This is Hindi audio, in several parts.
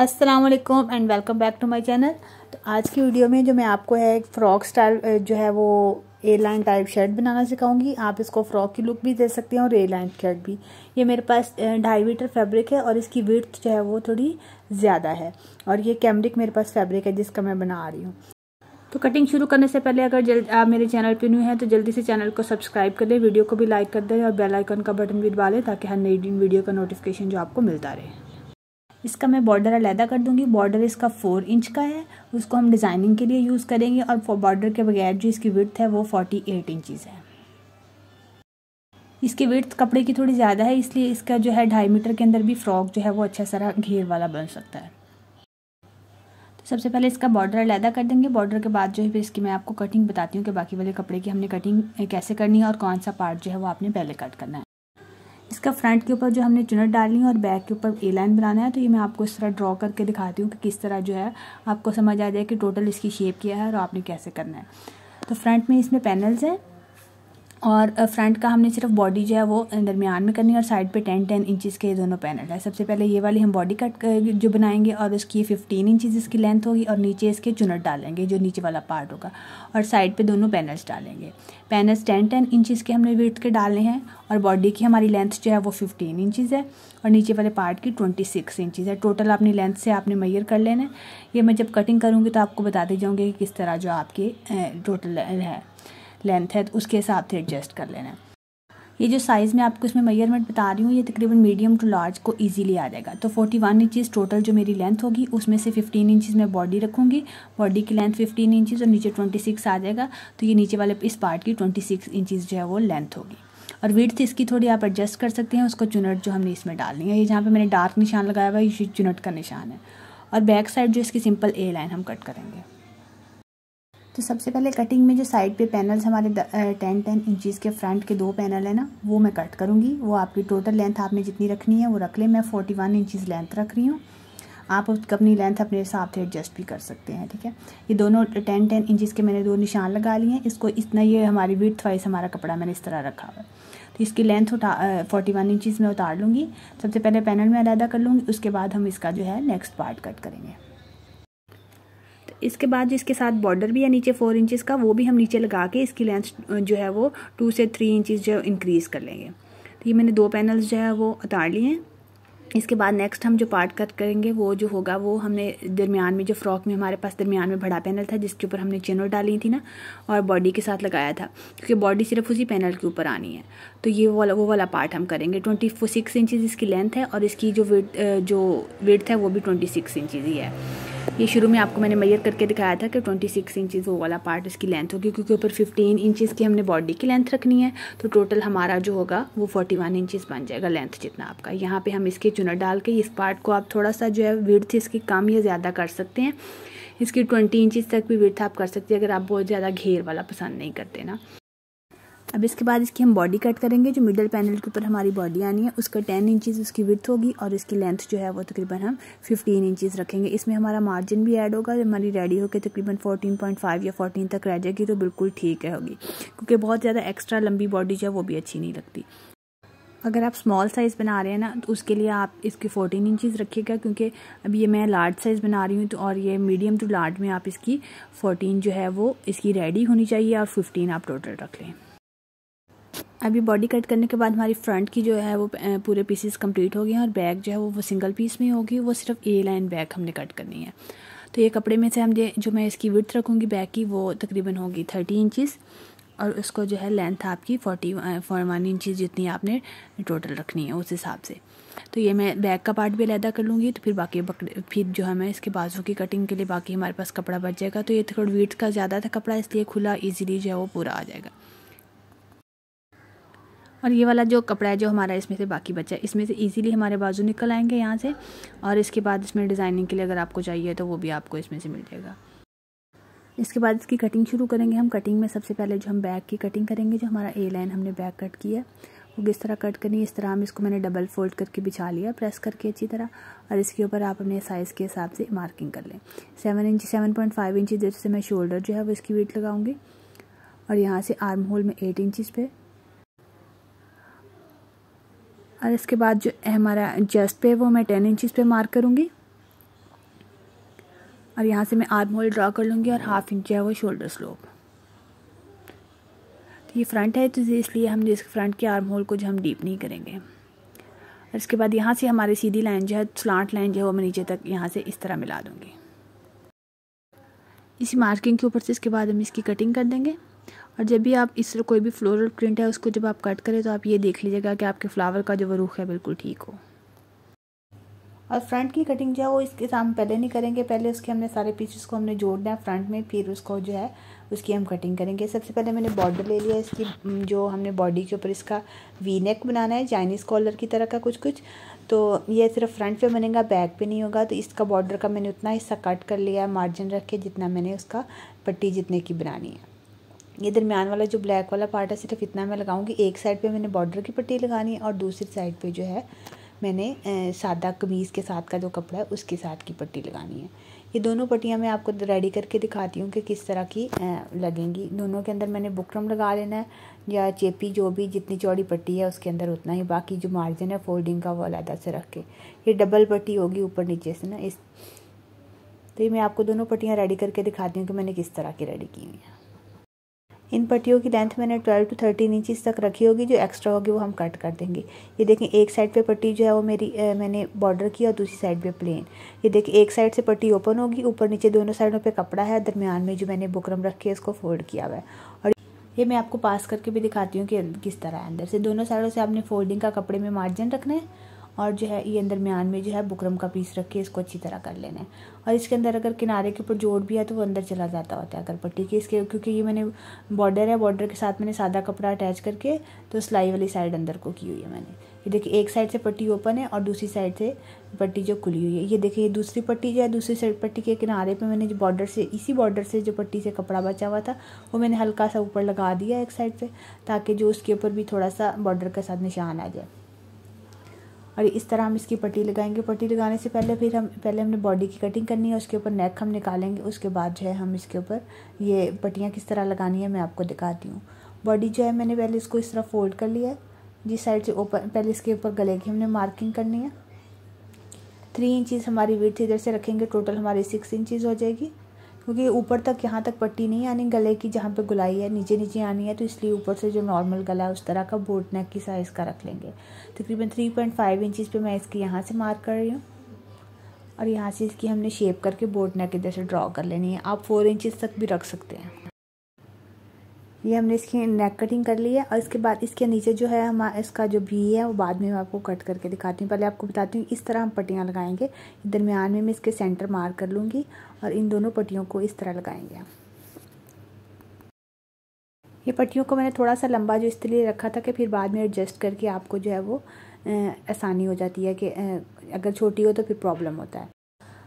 अस्सलाम वालेकुम and welcome back to my channel तो आज की वीडियो में जो मैं आपको है एक फ्रॉक स्टाइल जो है वो ए लाइन टाइप शर्ट बनाना सिखाऊंगी आप इसको फ्रॉक की लुक भी दे सकते हैं और ए लाइन शर्ट भी ये मेरे पास ढाई मीटर फैब्रिक है और इसकी विर्थ जो है वो थोड़ी ज़्यादा है और ये कैमरिक मेरे पास फैब्रिक है जिसका मैं बना रही हूँ तो कटिंग शुरू करने से पहले अगर जल्द आप मेरे चैनल पर न्यू हैं तो जल्दी से चैनल को सब्सक्राइब कर लें वीडियो को भी लाइक कर दें और बेल आइकन का बटन भी दबा लें ताकि हर नई वीडियो का नोटिफिकेशन जो आपको मिलता रहे इसका मैं बॉर्डर अलहदा कर दूंगी बॉर्डर इसका फ़ोर इंच का है उसको हम डिज़ाइनिंग के लिए यूज़ करेंगे और बॉर्डर के बगैर जो इसकी विर्थ है वो फोर्टी एट इंचज़ है इसकी विर्थ कपड़े की थोड़ी ज़्यादा है इसलिए इसका जो है ढाई मीटर के अंदर भी फ्रॉक जो है वो अच्छा सारा घेर वाला बन सकता है तो सबसे पहले इसका बॉर्डर अलहदा कर देंगे बॉर्डर के बाद जो है फिर इसकी मैं आपको कटिंग बताती हूँ कि बाकी वाले कपड़े की हमने कटिंग कैसे करनी है और कौन सा पार्ट जो है वो आपने पहले कट करना है इसका फ्रंट के ऊपर जो हमने चुनट डालनी है और बैक के ऊपर ए लाइन बनाना है तो ये मैं आपको इस तरह ड्रॉ करके दिखाती हूँ कि किस तरह जो है आपको समझ आ जाए कि टोटल इसकी शेप क्या है और आपने कैसे करना है तो फ्रंट में इसमें पैनल्स हैं और फ्रंट का हमने सिर्फ बॉडी जो है वो दरमियान में करनी है और साइड पे टेन टेन इंचेस के दोनों पैनल है सबसे पहले ये वाली हम बॉडी कट जो बनाएंगे और उसकी फिफ्टीन इंचेस इसकी लेंथ होगी और नीचे इसके चुनट डालेंगे जो नीचे वाला पार्ट होगा और साइड पे दोनों पैनल्स डालेंगे पैनल्स टेन टेन इंचिस के हमने वर्थ के डालने हैं और बॉडी की हमारी लेंथ जो है वो फिफ्टीन इंचज़ है और नीचे वाले पार्ट की ट्वेंटी सिक्स इंचिस है टोटल अपनी लेंथ से आपने मैयर कर लेना है ये मैं जब कटिंग करूँगी तो आपको बताते जाऊँगी कि किस तरह जो आपकी टोटल है लेंथ है तो उसके हिसाब से एडजस्ट कर लेना है ये जो साइज़ मैं आपको इसमें मेजरमेंट बता रही हूँ ये तकरीबन मीडियम टू लार्ज को इजीली आ जाएगा तो 41 वन इंचज़ टोटल जो मेरी लेंथ होगी उसमें से 15 इंचज़ मैं बॉडी रखूँगी बॉडी की लेंथ 15 इंचज़ और नीचे 26 आ जाएगा तो ये नीचे वाले इस पार्ट की 26 इंचज़ जो है वो लेंथ होगी और विर्थ इसकी थोड़ी आप एडजस्ट कर सकते हैं उसको चुनट जो हमने इसमें डालनी है ये जहाँ पर मैंने डार्क निशान लगाया हुआ है ये चुनट का निशान है और बैक साइड जो इसकी सिंपल ए लाइन हम कट करेंगे तो सबसे पहले कटिंग में जो साइड पे पैनल्स हमारे टेन टेन इंचज़ के फ्रंट के दो पैनल है ना वो मैं कट करूँगी वो आपकी टोटल लेंथ आपने जितनी रखनी है वो रख लें मैं फोर्टी वन इंचज़ लेंथ रख रही हूँ आप अपनी लेंथ अपने हिसाब से एडजस्ट भी कर सकते हैं ठीक है ये दोनों टेन टेन इंचज़ के मैंने दो निशान लगा लिए हैं इसको इतना ये हमारी विथ वाइज हमारा कपड़ा मैंने इस तरह रखा हुआ है तो इसकी लेंथ उठा फोर्टी वन इंचज़ में उतार लूँगी सबसे पहले पैनल में अलहदा कर लूँगी उसके बाद हम इसका जो है नेक्स्ट पार्ट कट करेंगे इसके बाद इसके साथ बॉर्डर भी है नीचे फोर इंचज़ का वो भी हम नीचे लगा के इसकी लेंथ जो है वो टू से थ्री इंचज़ जो इंक्रीज़ कर लेंगे तो ये मैंने दो पैनल्स जो है वो उतार लिए हैं इसके बाद नेक्स्ट हम जो पार्ट कट करेंगे वो जो होगा वो हमने दरमियान में जो फ्रॉक में हमारे पास दरमियान में बड़ा पैनल था जिसके ऊपर हमने चेनल डाली थी ना और बॉडी के साथ लगाया था क्योंकि बॉडी सिर्फ उसी पैनल के ऊपर आनी है तो ये वाला वो वाला पार्ट हम करेंगे ट्वेंटी सिक्स इंचज़ इसकी लेंथ है और इसकी जो विड जो विड्थ है वो भी ट्वेंटी सिक्स इंचज़ ही है ये शुरू में आपको मैंने मैयर करके दिखाया था कि 26 सिक्स इंचज़ वो वाला पार्ट इसकी लेंथ होगी क्योंकि ऊपर 15 इंचज़ की हमने बॉडी की लेंथ रखनी है तो टोटल हमारा जो होगा वो 41 वन इंचज़ बन जाएगा लेंथ जितना आपका यहाँ पे हम इसके चुनर डाल के इस पार्ट को आप थोड़ा सा जो है विर्थ इसकी कम या ज़्यादा कर सकते हैं इसकी ट्वेंटी इंचज़ तक भी विर्थ आप कर सकते हैं अगर आप बहुत ज़्यादा घेर वाला पसंद नहीं करते ना अब इसके बाद इसकी हम बॉडी कट करेंगे जो मिडल पैनल के ऊपर हमारी बॉडी आनी है उसका टेन इंचज़ उसकी विथ होगी और इसकी लेंथ जो है वो तकरीबन हम फिफ्टीन इंचज़ रखेंगे इसमें हमारा मार्जिन भी ऐड होगा जब हमारी रेडी होकर तकरीबन फोर्टीन पॉइंट फाइव या फोर्टीन तक रह जाएगी तो बिल्कुल ठीक है होगी क्योंकि बहुत ज़्यादा एक्स्ट्रा लंबी बॉडी जो है वो भी अच्छी नहीं लगती अगर आप स्मॉल साइज़ बना रहे हैं ना तो उसके लिए आप इसकी 14 इंचज़ रखिएगा क्योंकि अब ये मैं लार्ज साइज़ बना रही हूँ तो और ये मीडियम टू लार्ज में आप इसकी 14 जो है वो इसकी रेडी होनी चाहिए और 15 आप टोटल रख लें अभी बॉडी कट करने के बाद हमारी फ्रंट की जो है वो पूरे पीसेस कंप्लीट हो गए हैं और बैक जो है वो, वो सिंगल पीस में होगी वो सिर्फ ए लाइन बैक हमने कट करनी है तो ये कपड़े में से हम जो मैं इसकी विथ रखूँगी बैक की वो तकरीबन होगी थर्टी इंचिस और उसको जो है लेंथ आपकी फोर्टी फोर वन इंचज़ जितनी आपने टोटल रखनी है उस हिसाब से तो ये मैं बैक का पार्ट भी अलहदा कर लूँगी तो फिर बाकी बकड़े फिर जो है मैं इसके बाजू की कटिंग के लिए बाकी हमारे पास कपड़ा बच जाएगा तो ये थोड़ा वीट का ज़्यादा था कपड़ा इसलिए खुला ईजिली जो है वो पूरा आ जाएगा और ये वाला जो कपड़ा है जो हमारा इसमें से बाकी बचा है इसमें से इजीली हमारे बाजू निकल आएंगे यहाँ से और इसके बाद इसमें डिज़ाइनिंग के लिए अगर आपको चाहिए तो वो भी आपको इसमें से मिल जाएगा इसके बाद इसकी कटिंग शुरू करेंगे हम कटिंग में सबसे पहले जो हम बैक की कटिंग करेंगे जो हमारा ए लाइन हमने बैक कट किया है वो किस तरह कट करनी है इस तरह हम इसको मैंने डबल फोल्ड करके बिछा लिया प्रेस करके अच्छी तरह और इसके ऊपर आप अपने साइज़ के हिसाब से मार्किंग कर लें seven inch seven point five inch जैसे मैं शोल्डर जो है वो इसकी वेट लगाऊंगी और यहाँ से आर्म होल में एट इंचज़ पे और इसके बाद जो हमारा जस्ट पे है वो मैं टेन इंचज़ पे मार्क करूँगी और यहाँ से मैं आर्म होल ड्रा कर लूँगी और हाफ इंच है वो शोल्डर स्लोप तो ये फ्रंट है तो इसलिए हम इस फ्रंट के आर्म होल को जो हम डीप नहीं करेंगे और इसके बाद यहाँ से हमारी सीधी लाइन जो है स्लांट लाइन जो है वो मैं नीचे तक यहाँ से इस तरह मिला दूँगी इसी मार्किंग के ऊपर से इसके बाद हम इसकी कटिंग कर देंगे और जब भी आप इस कोई भी फ्लोरल प्रिंट है उसको जब आप कट करें तो आप ये देख लीजिएगा कि आपके फ्लावर का जो वरूख है बिल्कुल ठीक हो और फ्रंट की कटिंग जो है वो इसके हम पहले नहीं करेंगे पहले उसके हमने सारे पीसेस को हमने जोड़ना है फ्रंट में फिर उसको जो है उसकी हम कटिंग करेंगे सबसे पहले मैंने बॉर्डर ले लिया इसकी जो हमने बॉडी के ऊपर इसका वी नेक बनाना है चाइनीज़ कॉलर की तरह का कुछ कुछ तो ये सिर्फ फ्रंट पे बनेगा बैक पे नहीं होगा तो इसका बॉर्डर का मैंने उतना हिस्सा कट कर लिया है मार्जिन रख के जितना मैंने उसका पट्टी जितने की बनानी है ये दरमियान वाला जो ब्लैक वाला पार्ट है सिर्फ इतना मैं लगाऊंगी एक साइड पे मैंने बॉर्डर की पट्टी लगानी है और दूसरी साइड पे जो है मैंने सादा कमीज़ के साथ का जो कपड़ा है उसके साथ की पट्टी लगानी है ये दोनों पट्टियाँ मैं आपको रेडी करके दिखाती हूँ कि किस तरह की लगेंगी दोनों के अंदर मैंने बुकरम लगा लेना है या चेपी जो भी जितनी चौड़ी पट्टी है उसके अंदर उतना ही बाकी जो मार्जिन है फोल्डिंग का वो अलहदा से रख के ये डबल पट्टी होगी ऊपर नीचे से ना इस तो ये मैं आपको दोनों पट्टियाँ रेडी करके दिखाती हूँ कि मैंने किस तरह की रेडी की हुई हैं इन पट्टियों की लेंथ मैंने ट्वेल्व टू थर्टीन इंचिस तक रखी होगी जो एक्स्ट्रा होगी वो हम कट कर देंगे ये देखें एक साइड पे पट्टी जो है वो मेरी ए, मैंने बॉर्डर की और दूसरी साइड पे प्लेन ये देखें एक साइड से पट्टी ओपन होगी ऊपर नीचे दोनों साइडों पे कपड़ा है दरमियान में जो मैंने बुकरम रखी है इसको फोल्ड किया हुआ है और ये मैं आपको पास करके भी दिखाती हूँ कि किस तरह है अंदर से दोनों साइडों से आपने फोल्डिंग का कपड़े में मार्जिन रखना है और जो है ये अंदर म्यान में जो है बुकरम का पीस रख के इसको अच्छी तरह कर लेना है और इसके अंदर अगर किनारे के ऊपर जोड़ भी है तो वो अंदर चला जाता होता है अगर पट्टी के इसके क्योंकि ये मैंने बॉर्डर है बॉर्डर के साथ मैंने सादा कपड़ा अटैच करके तो सिलाई वाली साइड अंदर को की हुई है मैंने ये देखिए एक साइड से पट्टी ओपन है और दूसरी साइड से पट्टी जो खुली हुई है ये देखिए ये दूसरी पट्टी जो है दूसरी साइड पट्टी के किनारे पे मैंने जो बॉर्डर से इसी बॉर्डर से जो पट्टी से कपड़ा बचा हुआ था वो मैंने हल्का सा ऊपर लगा दिया एक साइड पे ताकि जो उसके ऊपर भी थोड़ा सा बॉर्डर के साथ निशान आ जाए और इस तरह हम इसकी पट्टी लगाएंगे पट्टी लगाने से पहले फिर हम पहले हमने बॉडी की कटिंग करनी है उसके ऊपर नेक हम निकालेंगे उसके बाद जो है हम इसके ऊपर ये पट्टियाँ किस तरह लगानी है मैं आपको दिखाती हूँ बॉडी जो है मैंने पहले इसको इस तरह फोल्ड कर लिया है जिस साइड से ओपन पहले इसके ऊपर गले की हमने मार्किंग करनी है थ्री इंचज़ हमारी विथ इधर से रखेंगे टोटल हमारी सिक्स इंचज़ हो जाएगी क्योंकि ऊपर तक यहाँ तक पट्टी नहीं आनी गले की जहाँ पे गुलाई है नीचे नीचे आनी है तो इसलिए ऊपर से जो नॉर्मल गला है उस तरह का बोट नेक की साइज़ का रख लेंगे तकरीबन थ्री पॉइंट फाइव इंचज़ पर मैं इसकी यहाँ से मार्क कर रही हूँ और यहाँ से इसकी हमने शेप करके बोट नेक इधर से ड्रॉ कर लेनी है आप फोर इंचज़ तक भी रख सकते हैं ये हमने इसकी नेक कटिंग कर ली है और इसके बाद इसके नीचे जो है हमारा इसका जो बी है वो बाद में मैं आपको कट करके दिखाती हूँ पहले आपको बताती हूँ इस तरह हम पट्टियाँ लगाएंगे दरमियान में मैं इसके सेंटर मार कर लूँगी और इन दोनों पट्टियों को इस तरह लगाएंगे ये पट्टियों को मैंने थोड़ा सा लंबा जो इसलिए रखा था कि फिर बाद में एडजस्ट करके आपको जो है वो आसानी हो जाती है कि अगर छोटी हो तो फिर प्रॉब्लम होता है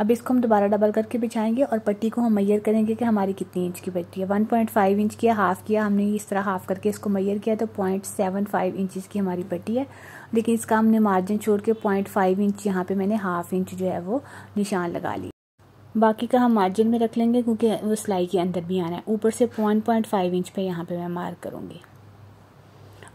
अब इसको हम दोबारा डबल करके बिछाएंगे और पट्टी को हम मैयर करेंगे कि हमारी कितनी इंच की पट्टी है 1.5 इंच की है हाफ़ किया हमने इस तरह हाफ़ करके इसको मैयर किया तो 0.75 इंचेस की हमारी पट्टी है लेकिन इसका हमने मार्जिन छोड़ के पॉइंट फाइव इंच यहाँ पर मैंने हाफ़ इंच जो है वो निशान लगा ली बाकी का हम मार्जिन में रख लेंगे क्योंकि वो सिलाई के अंदर भी आना है ऊपर से वन पॉइंट फाइव इंच पर यहाँ पर मैं मार्क करूँगी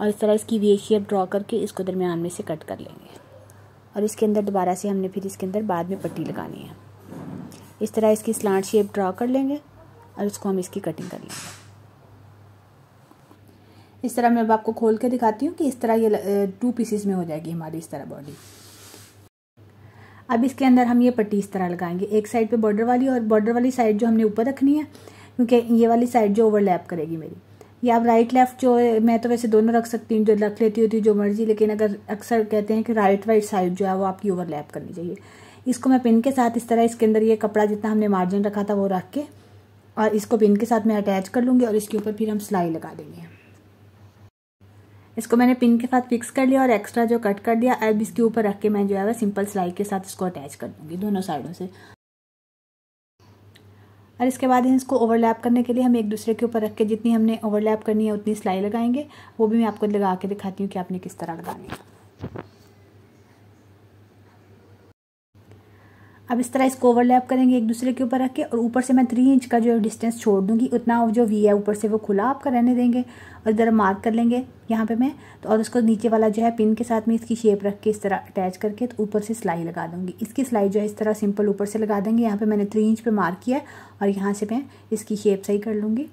और इस तरह इसकी वे शेप ड्रॉ करके इसको दरमियान में से कट कर लेंगे और इसके अंदर दोबारा से हमने फिर इसके अंदर बाद में पट्टी लगानी है इस तरह इसकी स्लांट शेप ड्रा कर लेंगे और उसको हम इसकी कटिंग कर लेंगे इस तरह मैं अब आपको खोल के दिखाती हूँ कि इस तरह ये टू पीसीज में हो जाएगी हमारी इस तरह बॉडी अब इसके अंदर हम ये पट्टी इस तरह लगाएंगे एक साइड पे बॉर्डर वाली और बॉर्डर वाली साइड जो हमने ऊपर रखनी है क्योंकि ये वाली साइड जो ओवरलैप करेगी मेरी या आप राइट लेफ़्ट जो है मैं तो वैसे दोनों रख सकती हूँ जो रख लेती होती जो मर्जी लेकिन अगर अक्सर कहते हैं कि राइट वाइट साइड जो है वो आपकी ओवरलैप करनी चाहिए इसको मैं पिन के साथ इस तरह इसके अंदर ये कपड़ा जितना हमने मार्जिन रखा था वो रख के और इसको पिन के साथ मैं अटैच कर लूँगी और इसके ऊपर फिर हम सिलाई लगा देंगे इसको मैंने पिन के साथ फिक्स कर लिया और एक्स्ट्रा जो कट कर दिया अब इसके ऊपर रख के मैं जो है वह सिंपल सिलाई के साथ इसको अटैच कर दूँगी दोनों साइडों से और इसके बाद इसको ओवरलैप करने के लिए हम एक दूसरे के ऊपर रख के जितनी हमने ओवरलैप करनी है उतनी सिलाई लगाएंगे वो भी मैं आपको लगा के दिखाती हूँ कि आपने किस तरह लगानी है अब इस तरह इसको ओवरलैप करेंगे एक दूसरे के ऊपर रख के और ऊपर से मैं थ्री इंच का जो डिस्टेंस छोड़ दूंगी उतना जो वी है ऊपर से वो खुला आपका रहने देंगे और इधर मार्क कर लेंगे यहाँ पे मैं तो और उसको नीचे वाला जो है पिन के साथ में इसकी शेप रख के इस तरह अटैच करके तो ऊपर से सिलाई लगा दूंगी इसकी सिलाई जो है इस तरह सिंपल ऊपर से लगा देंगे यहाँ पर मैंने थ्री इंच पर मार्क किया और यहाँ से मैं इसकी शेप सही कर लूँगी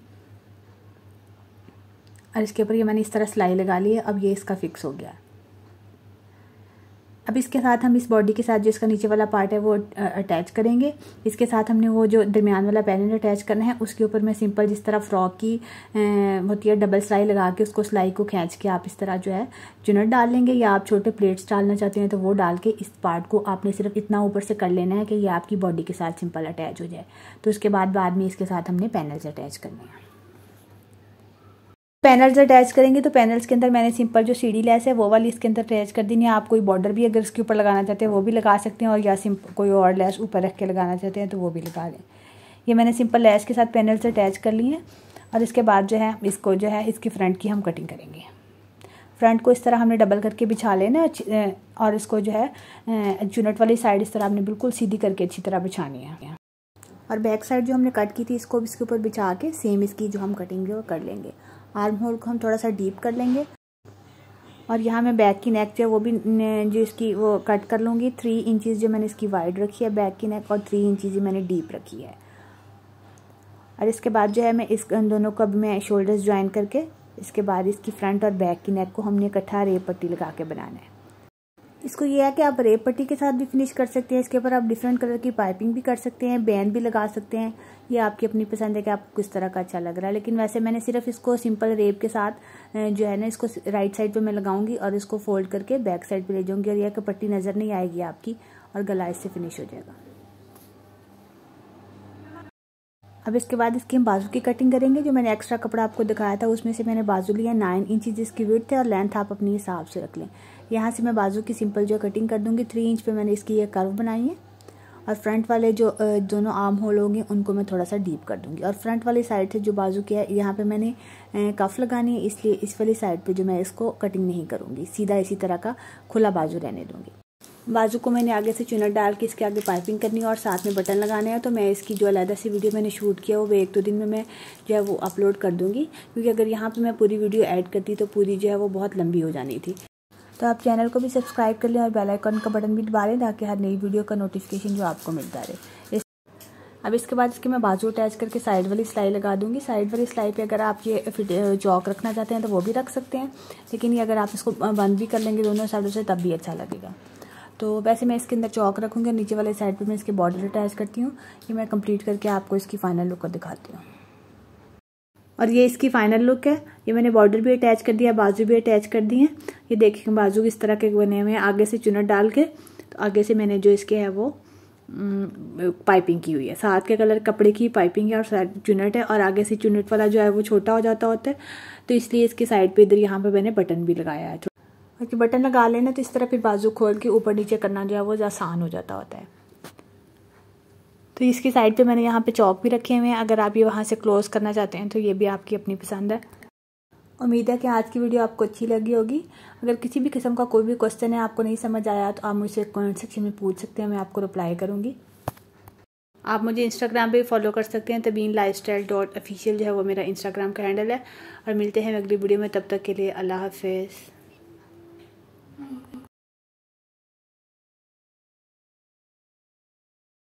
और इसके ऊपर ये मैंने इस तरह सिलाई लगा ली है अब ये इसका फिक्स हो गया है अब इसके साथ हम इस बॉडी के साथ जो इसका नीचे वाला पार्ट है वो अटैच करेंगे इसके साथ हमने वो जो दरमियान वाला पैनल अटैच करना है उसके ऊपर मैं सिंपल जिस तरह फ्रॉक की होती है डबल सिलाई लगा के उसको सिलाई को खींच के आप इस तरह जो है चुनट डाल लेंगे या आप छोटे प्लेट्स डालना चाहते हैं तो वो डाल के इस पार्ट को आपने सिर्फ इतना ऊपर से कर लेना है कि ये आपकी बॉडी के साथ सिंपल अटैच हो जाए तो उसके बाद बाद में इसके साथ हमने पैनल्स अटैच करने हैं पैनल्स अटैच करेंगे तो पैनल्स के अंदर मैंने सिंपल जो सीढ़ी लेस है वो वाली इसके अंदर अटैच कर दी है आप कोई बॉर्डर भी अगर इसके ऊपर लगाना चाहते हैं वो भी लगा सकते हैं और या सिंपल कोई और लेस ऊपर रख के लगाना चाहते हैं तो वो भी लगा लें ये मैंने सिंपल लेस के साथ पैनल्स अटैच कर ली हैं और इसके बाद जो है इसको जो है इसकी फ्रंट की हम कटिंग करेंगे फ्रंट को इस तरह हमने डबल करके बिछा लेना और इसको जो है चुनट वाली साइड इस तरह हमने बिल्कुल सीधी करके अच्छी तरह बिछानी है और बैक साइड जो हमने कट की थी इसको इसके ऊपर बिछा के सेम इसकी जो हम कटिंग है वो कर लेंगे आर्म होल को हम थोड़ा सा डीप कर लेंगे और यहाँ मैं बैक की नेक जो है वो भी जो इसकी वो कट कर लूँगी थ्री इंचज़ जो मैंने इसकी वाइड रखी है बैक की नेक और थ्री इंचज़ जो मैंने डीप रखी है और इसके बाद जो है मैं इस दोनों को अभी मैं शोल्डर्स ज्वाइन करके इसके बाद इसकी फ्रंट और बैक की नेक को हमने इकट्ठा रेपट्टी पट्टी लगा के बनाना है इसको ये है कि आप रेप पट्टी के साथ भी फिनिश कर सकते हैं इसके ऊपर आप डिफरेंट कलर की पाइपिंग भी कर सकते हैं बैंड भी लगा सकते हैं ये आपकी अपनी पसंद है कि आपको किस तरह का अच्छा लग रहा है लेकिन वैसे मैंने सिर्फ इसको सिंपल रेप के साथ जो है ना इसको राइट साइड पे मैं लगाऊंगी और इसको फोल्ड करके बैक साइड पर ले जाऊंगी और यह कि पट्टी नज़र नहीं आएगी आपकी और गला इससे फिनिश हो जाएगा अब इसके बाद इसकी हम बाजू की कटिंग करेंगे जो मैंने एक्स्ट्रा कपड़ा आपको दिखाया था उसमें से मैंने बाजू लिया नाइन इंचज इसकी विर्थ है और लेंथ आप अपने हिसाब से रख लें यहाँ से मैं बाजू की सिंपल जो कटिंग कर दूँगी थ्री इंच पे मैंने इसकी ये कर्व बनाई है और फ्रंट वाले जो दोनों आर्म होल होंगे उनको मैं थोड़ा सा डीप कर दूँगी और फ्रंट वाली साइड से जो बाजू की है यहाँ पर मैंने कफ लगानी है इसलिए इस वाली साइड पर जो मैं इसको कटिंग नहीं करूँगी सीधा इसी तरह का खुला बाजू रहने दूँगी बाजू को मैंने आगे से चुनर डाल के इसके आगे पाइपिंग करनी है और साथ में बटन लगाने हैं तो मैं इसकी जो अलहदा से वीडियो मैंने शूट किया वो एक दो तो दिन में मैं जो है वो अपलोड कर दूंगी क्योंकि अगर यहाँ पे मैं पूरी वीडियो ऐड करती तो पूरी जो है वो बहुत लंबी हो जानी थी तो आप चैनल को भी सब्सक्राइब कर लें और बेल आइकन का बटन भी दबा लें ताकि हर नई वीडियो का नोटिफिकेशन जो आपको मिलता रहे अब इसके बाद इसके मैं बाजू अटैच करके साइड वाली सिलाई लगा दूंगी साइड वाली सिलाई पे अगर आप ये चौक रखना चाहते हैं तो वो भी रख सकते हैं लेकिन ये अगर आप इसको बंद भी कर लेंगे दोनों साइडों से तब भी अच्छा लगेगा तो वैसे मैं इसके अंदर चौक रखूँगी नीचे वाले साइड पर मैं इसके बॉर्डर अटैच करती हूँ ये मैं कम्प्लीट करके आपको इसकी फाइनल लुक दिखाती हूँ और ये इसकी फाइनल लुक है ये मैंने बॉर्डर भी अटैच कर दिया बाजू भी अटैच कर दिए हैं ये देखेंगे बाजू इस तरह के बने हुए हैं आगे से चुनट डाल के तो आगे से मैंने जो इसके है वो पाइपिंग की हुई है साथ के कलर कपड़े की पाइपिंग है और साइड चुनट है और आगे से चुनट वाला जो है वो छोटा हो जाता होता है तो इसलिए इसके साइड पे इधर यहाँ पे मैंने बटन भी लगाया है और बटन लगा लेना तो इस तरह फिर बाजू खोल के ऊपर नीचे करना जो है वो आसान हो जाता होता है तो इसकी साइड पे मैंने यहाँ पे चौक भी रखे हुए हैं अगर आप ये वहाँ से क्लोज़ करना चाहते हैं तो ये भी आपकी अपनी पसंद है उम्मीद है कि आज की वीडियो आपको अच्छी लगी होगी अगर किसी भी किस्म का कोई भी क्वेश्चन है आपको नहीं समझ आया तो आप मुझसे कमेंट सेक्शन में पूछ सकते हैं मैं आपको रिप्लाई करूँगी आप मुझे इंस्टाग्राम पर फॉलो कर सकते हैं Tabeen lifestyle dot official जो है वो मेरा इंस्टाग्राम का हैंडल है और मिलते हैं अगली वीडियो में तब तक के लिए अल्लाह हाफिज़